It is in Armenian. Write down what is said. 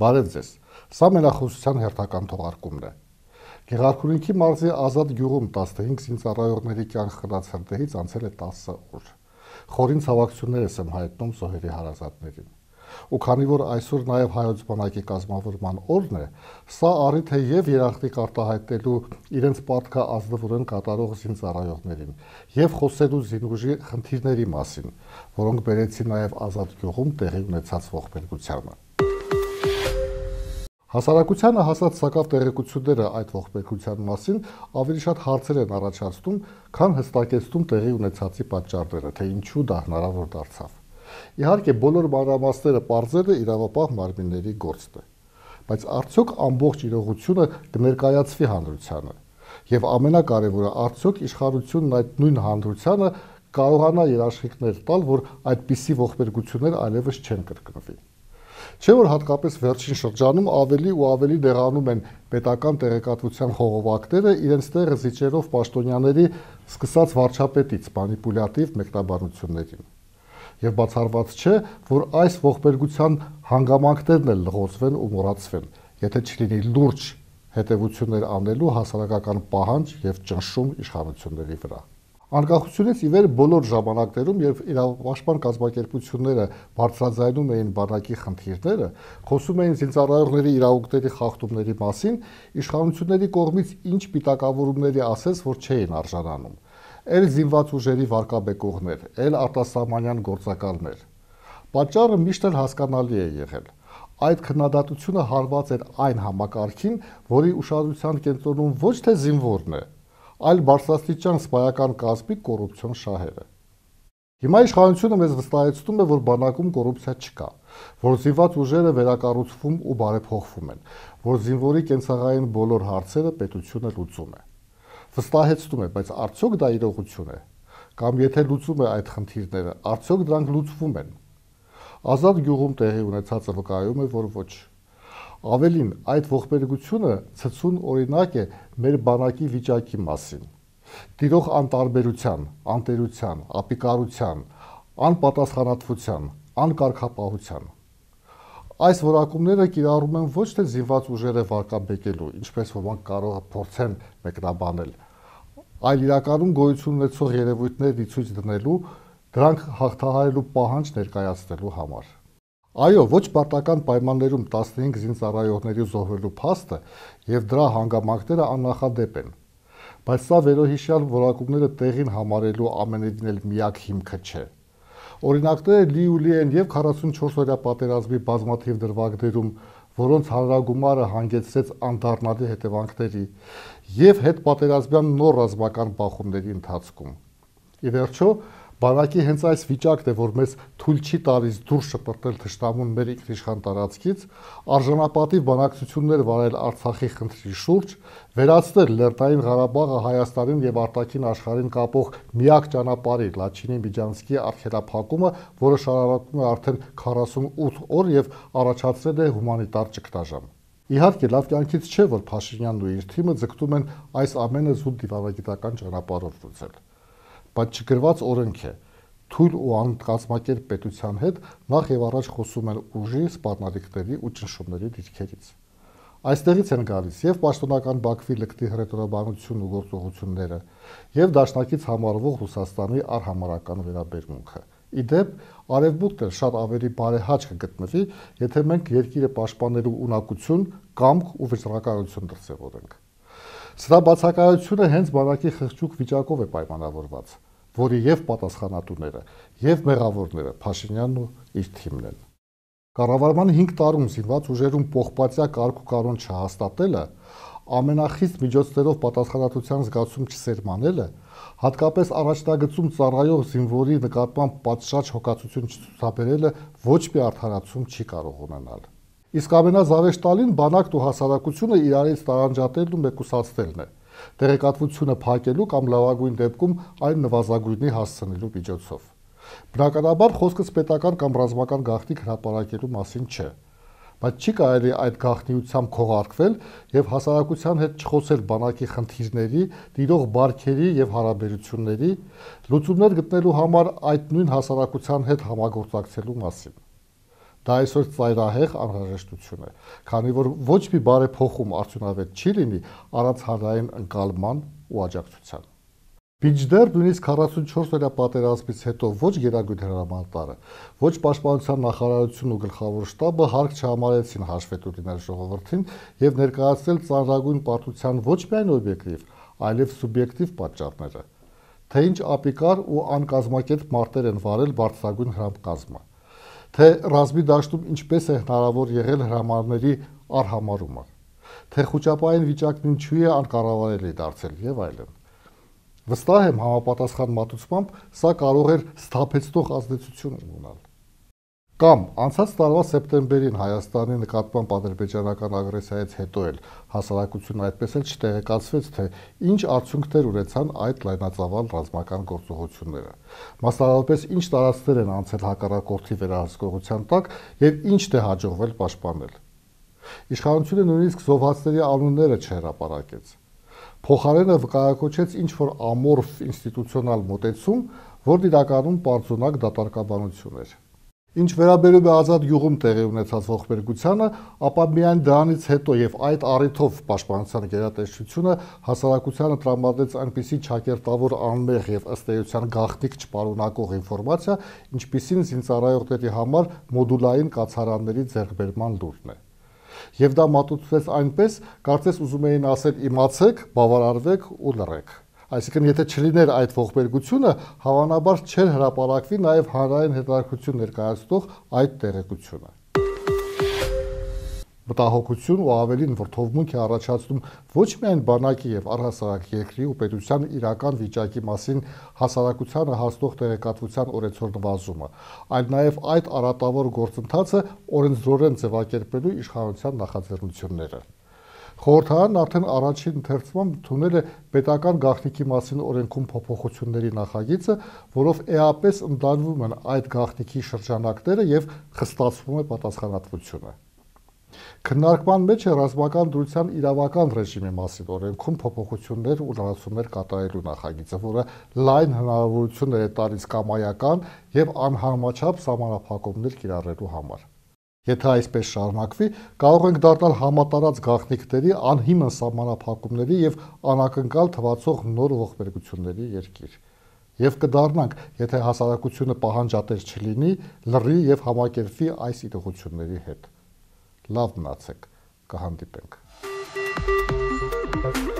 Բարև ձեզ։ Սա մենախոսության հերթական թողարկումն է։ Գեղարքունիքի մարզի ազատ գյուղում 15 զինծառայողների կյանք խնած հրդեհից անցել է 10 օր։ Խորին ցավակցություններս եմ հայտնում զոհերի հարազատներին։ Ու քանի որ այսօր նաև հայոց բանակի կազմավորման օրն է, սա առիթ է եւ երախտիկ արտահայտելու իրենց պատկա ազնվորեն կատարող զինծառայողներին եւ խոսելու զինուժի խնդիրների մասին, որոնք բերեցին նաև ազատ գյուղում տեղի ունեցած ողբերգությանը։ Հասարակությանը հասած սակավ տեղեկությունները այդ ողբերգության մասին ավելի շատ հարցեր են առաջացնում, քան հստակեցնում տեղի ունեցածի պատճառները, թե ինչու դա հնարավոր դարձավ։ Իհարկե, բոլոր մանրամասները parzելը իրավապահ մարմինների գործն է, բայց արդյոք ամբողջ իրողությունը կներկայացվի հանրությանը։ Եվ ամենակարևորը, արդյոք իշխանությունն այդ նույն հանրությանը կարողանա երաշխիքներ տալ, որ այդպիսի ողբերգություններ այլևս չեն կրկնվի։ կր Չէ՞ որ հատկապես վերջին շրջանում ավելի ու ավելի դեղանում են պետական տեղեկատվության խողովակները իրենց տեղը զիջելով պաշտոնյաների սկսած վարչապետից մանիպուլյատիվ մեկտաբանություններին։ Եվ բացառված չէ, որ այս ողբերգության հանգամանքներն էլ լղոզվեն ու մոռացվեն, եթե չլինի լուրջ հետևություններ անելու հասարակական պահանջ եւ ճնշում իշխանությունների վրա։ Անկախությունից ի վեր բոլոր ժամանակներում, երբ իրավապաշտպան կազմակերպությունները բարձրաձայնում էին բանակի խնդիրները, խոսում էին զինծառայողների իրավունքների խախտումների մասին, իշխանությունների կողմից ինչ պիտակավորումների ասես, որ չէին արժանանում։ Էլ զինված ուժերի վարկաբեկողներ, էլ արտասահմանյան գործակալներ։ Պատճառը միշտ էլ հասկանալի է եղել այդ քննադատությունը հարված էր այն համակարգին, որի ուշադրության կենտրոնում ոչ թե զինվորն է, այլ բարձրաստիճան սպայական կազմի կոռուպցիոն շահերը։ Հիմա իշխանությունը մեզ վստահեցնում է, որ բանակում կոռուպցիա չկա, որ զինված ուժերը վերակառուցվում ու բարեփոխվում են, որ զինվորի կենցաղային բոլոր հարցերը պետությունը լուծում է։ Վստահեցնում է, բայց արդյոք դա իրողություն է։ Կամ եթե լուծում է այդ խնդիրները, արդյոք դրանք լուծվում են։ Ազատ գյուղում տեղի ունեցածը վկայում է, որ ոչ։ Ավելին, այդ ողբերգությունը ցցուն օրինակ է մեր բանակի վիճակի մասին։ Տիրող անտարբերության, անտերության, ապիկարության, անպատասխանատվության, անկարգապահության։ Այս որակումները կիրառում են ոչ թե զինված ուժերը վարկաբեկելու, ինչպես ոմանք կարող փորձեն մեկնաբանել, այլ իրականում գոյություն ունեցող երևույթները դիցույց դնելու, դրանք հաղթահարելու պահանջ ներկայացնելու համար։ Այո, ոչ պարտական պայմաններում 15 զինծառայողների զոհվելու փաստը եւ դրա հանգամանքները աննախադեպ են։ Բայց սա վերոհիշյալ որակումները տեղին համարելու ամենևին էլ միակ հիմքը չէ։ Օրինակները լի ու լի են եւ 44-օրյա պատերազմի բազմաթիվ դրվագներում, որոնց հանրագումարը հանգեցրեց անդառնալի հետևանքների եւ հետպատերազմյան նոր ռազմական բախումների ընթացքում։ Ի վերջո, բանակի հենց այս վիճակն է, որ մեզ թույլ չի տալիս դուրս շպրտել թշնամուն մեր ինքնիշխան տարածքից, արժանապատիվ բանակցություններ վարել Արցախի քննի շուրջ, վերացնել Լեռնային Ղարաբաղը Հայաստանին եւ արտաքին աշխարհին կապող միակ ճանապարհի Լաչինի Միջանսկի արքելափակումը, որը շարունակվում է արդեն 48 օր եւ առաջացրել է հումանիտար ճգնաժամ։ Իհարկե լավ կյանքից չէ, որ Փաշինյանն ու իր թիմը ձգտում են այս ամենը զուտ դիվանագիտական ճանապարհով լուծել բայց չգրված օրենք է։ Թույլ ու անկազմակերպ պետության հետ նախ եւ առաջ խոսում են ուժի, սպառնալիքների ու ճնշումների դիրքերից։ Այստեղից են գալիս եւ պաշտոնական Բաքվի լկտի հրետորաբանությունն ու գործողությունները, եւ դաշնակից համարվող Ռուսաստանի արհամարական վերաբերմունքը։ Իդեպ, արևմուտքն շատ ավելի բարեհաճ կգտնվի, եթե մենք երկիրը պաշտպանելու ունակություն, կամք ու վճռականություն դրսևորենք։ Սա բացակայությունը հենց բանակի խղճուկ վիճակով է պայմանավորված որի եւ պատասխանատուները, եւ մեղավորները Փաշինյանն ու իր թիմն են։ Կառավարման 5 տարում զինված ուժերում փողպատյա կարգ ու կանոն չհաստատելը, ամենախիստ միջոցներով պատասխանատվության զգացում չսերմանելը, հատկապես առաջնագծում ծառայող զինվորի նկատմամբ պատշաճ հոգացություն չցուցաբերելը ոչ մի արդարացում չի կարող ունենալ։ Իսկ ամենազավեշտալին բանակն ու հասարակությունը իրարից տարանջատելն ու մեկուսացնելն է տեղեկատվությունը փակելու կամ լավագույն դեպքում այն նվազագույնի հասցնելու միջոցով։ Բնականաբար խոսքս պետական կամ ռազմական գաղտնիք հրապարակելու մասին չէ, բայց չի կարելի այդ գաղտնիությամբ քողարկվել եւ հասարակության հետ չխոսել բանակի խնդիրների, դիրող բարքերի եւ հարաբերությունների, լուծումներ գտնելու համար այդ նույն հասարակության հետ համագործակցելու մասին։ Դա այսօր ծայրահեղ անհրաժեշտություն է, քանի որ ոչ մի բարեփոխում արդյունավետ չի լինի առանց հանրային ընկալման ու աջակցության։ Միջդեռ նույնիսկ 44-օրյա պատերազմից հետո ոչ Գերագույն հրամանատարը, ոչ Պաշտպանության նախարարությունն ու գլխավոր շտաբը հարկ չհամարեցին հաշվետու լինել ժողովրդին եւ ներկայացրել ծանրագույն պարտության ոչ միայն օբյեկտիվ, այլև սուբյեկտիվ պատճառները, թե ինչ ապիկար ու անկազմակերպ մարտեր են վարել բարձրագույն հրամկազմը թե ռազմի դաշտում ինչպես է հնարավոր եղել հրամանների արհամարումը, թե խոճապային վիճակն ինչու է անկառավարելի դարձել եւ այլն։ Վստահ եմ համապատասխան մատուցմամբ սա կարող էր սթափեցնող ազդեցություն ունենալ։ Կամ անցած տարվա սեպտեմբերին Հայաստանի նկատմամբ ադրբեջանական ագրեսիայից հետո էլ հասարակությունն այդպես էլ չտեղեկացվեց, թե ինչ արդյունքներ ունեցան այդ լայնածավալ ռազմական գործողությունները։ Մասնավորապես ինչ տարածքներ են անցել հակառակորդի վերահսկողության տակ եւ ինչ թե հաջողվել պաշտպանել։ Իշխանությունը նույնիսկ զոհվածների անունները չհրապարակեց։ Փոխարենը վկայակոչեց ինչ որ ամորֆ ինստիտուցիոնալ մոտեցում, որն իրականում բարձունակ դատարկաբանություն էր։ դա Ինչ վերաբերում է ազատ գյուղում տեղի ունեցած ողբերգությանը, ապա միայն դրանից հետո եւ այդ առիթով պաշտպանության գերատեսչությունը հասարակությանը տրամադրեց այնպիսի ճակերտավոր անմեղ եւ ըստ էության գաղտնիք չպարունակող ինֆորմացիա, ինչպիսին զինծառայողների համար մոդուլային կացարանների ձեռքբերման լուրն է։ Եվ դա մատուցվեց այնպես, կարծես ուզում էին ասել իմացեք, բավարարվեք ու լռեք։ Այսինքն, եթե չլիներ այդ ողբերգությունը, հավանաբար չէր հրապարակվի նաև հանրային հետաքրքրություն ներկայացնող այդ տեղեկությունը մտահոգություն ու ավելին վրթովմունք է առաջացնում ոչ միայն բանակի եւ առհասարակ երկրի ու պետության իրական վիճակի մասին հասարակությանը հասնող տեղեկատվության օրեցօր նվազումը, այլ նաեւ այդ արատավոր գործընթացը օրենսդրորեն ձևակերպելու իշխանության նախաձեռնությունները։ Խորհրդարանն արդեն առաջին ընթերցումը ընդունել է պետական գաղտնիքի մասին օրենքում փոփոխությունների նախագիծը, որով էապես ընդլայնվում են այդ գաղտնիքի շրջանակները եւ խստացվում է պատասխանատվությունը։ Քննարկման մեջ է ռազմական դրության իրավական ռեժիմի մասին օրենքում փոփոխություններ ու լրացումներ կատարելու նախագիծը, որը լայն հնարավորություններ է տալիս կամայական եւ անհամաչափ համանախապակումներ կիրառելու համար։ Եթե այսպես շարունակվի, կարող ենք դառնալ համատարած գաղտնիքների, անհիմն սահմանափակումների եւ անակնկալ թվացող նոր ողբերգությունների երկիր։ Եվ կդառնանք, եթե հասարակությունը պահանջատեր չլինի, լրի եւ համակերպվի այս իրողությունների հետ։ Լավ մնացեք, կհանդիպենք։ Thank you.